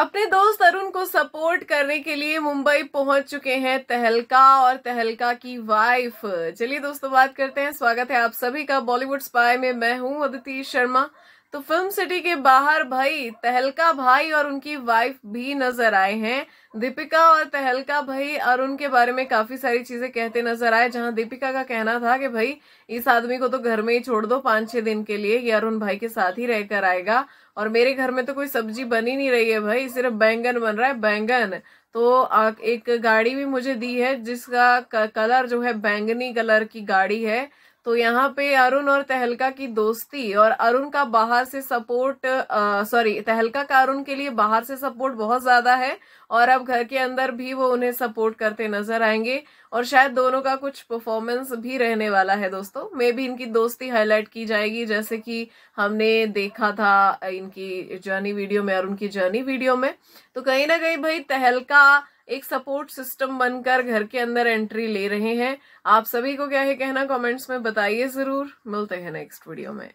अपने दोस्त अरुण को सपोर्ट करने के लिए मुंबई पहुंच चुके हैं तहलका और तहलका की वाइफ चलिए दोस्तों बात करते हैं स्वागत है आप सभी का बॉलीवुड स्पाई में मैं हूं अदिति शर्मा तो फिल्म सिटी के बाहर भाई तहलका भाई और उनकी वाइफ भी नजर आए हैं दीपिका और तहलका भाई अरुण के बारे में काफी सारी चीजें कहते नजर आए जहां दीपिका का कहना था कि भाई इस आदमी को तो घर में ही छोड़ दो पांच छह दिन के लिए ये अरुण भाई के साथ ही रहकर आएगा और मेरे घर में तो कोई सब्जी बनी नहीं रही है भाई सिर्फ बैंगन बन रहा है बैंगन तो एक गाड़ी भी मुझे दी है जिसका कलर जो है बैंगनी कलर की गाड़ी है तो यहाँ पे अरुण और तहलका की दोस्ती और अरुण का बाहर से सपोर्ट सॉरी तहलका का अरुण के लिए बाहर से सपोर्ट बहुत ज्यादा है और अब घर के अंदर भी वो उन्हें सपोर्ट करते नजर आएंगे और शायद दोनों का कुछ परफॉर्मेंस भी रहने वाला है दोस्तों मे भी इनकी दोस्ती हाईलाइट की जाएगी जैसे कि हमने देखा था इनकी जर्नी वीडियो में और उनकी जर्नी वीडियो में तो कहीं ना कहीं भाई तहलका एक सपोर्ट सिस्टम बनकर घर के अंदर एंट्री ले रहे हैं आप सभी को क्या है कहना कमेंट्स में बताइए जरूर मिलते हैं नेक्स्ट वीडियो में